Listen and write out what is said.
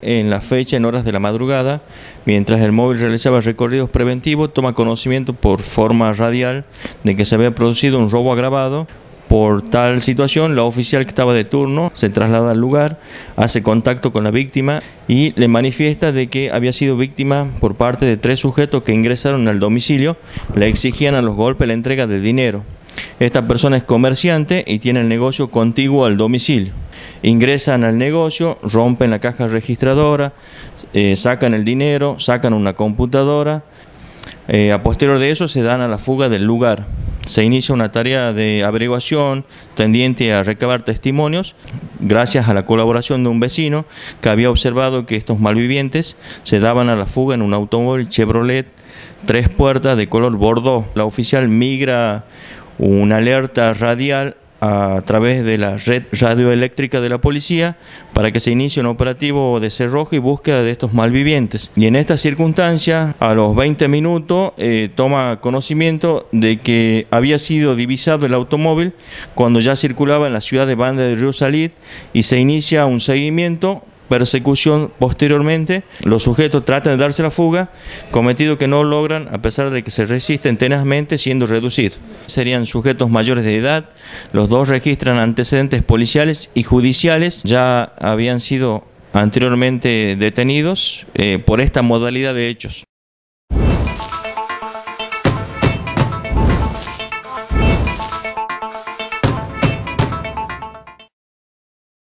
En la fecha, en horas de la madrugada, mientras el móvil realizaba recorridos preventivos, toma conocimiento por forma radial de que se había producido un robo agravado. Por tal situación, la oficial que estaba de turno se traslada al lugar, hace contacto con la víctima y le manifiesta de que había sido víctima por parte de tres sujetos que ingresaron al domicilio, le exigían a los golpes la entrega de dinero. Esta persona es comerciante y tiene el negocio contiguo al domicilio. Ingresan al negocio, rompen la caja registradora, eh, sacan el dinero, sacan una computadora. Eh, a posterior de eso se dan a la fuga del lugar. Se inicia una tarea de averiguación tendiente a recabar testimonios gracias a la colaboración de un vecino que había observado que estos malvivientes se daban a la fuga en un automóvil Chevrolet tres puertas de color bordeaux. La oficial migra una alerta radial a través de la red radioeléctrica de la policía para que se inicie un operativo de cerrojo y búsqueda de estos malvivientes. Y en estas circunstancias, a los 20 minutos, eh, toma conocimiento de que había sido divisado el automóvil cuando ya circulaba en la ciudad de Banda de Río Salit y se inicia un seguimiento persecución posteriormente, los sujetos tratan de darse la fuga, cometido que no logran a pesar de que se resisten tenazmente siendo reducidos. Serían sujetos mayores de edad, los dos registran antecedentes policiales y judiciales, ya habían sido anteriormente detenidos eh, por esta modalidad de hechos.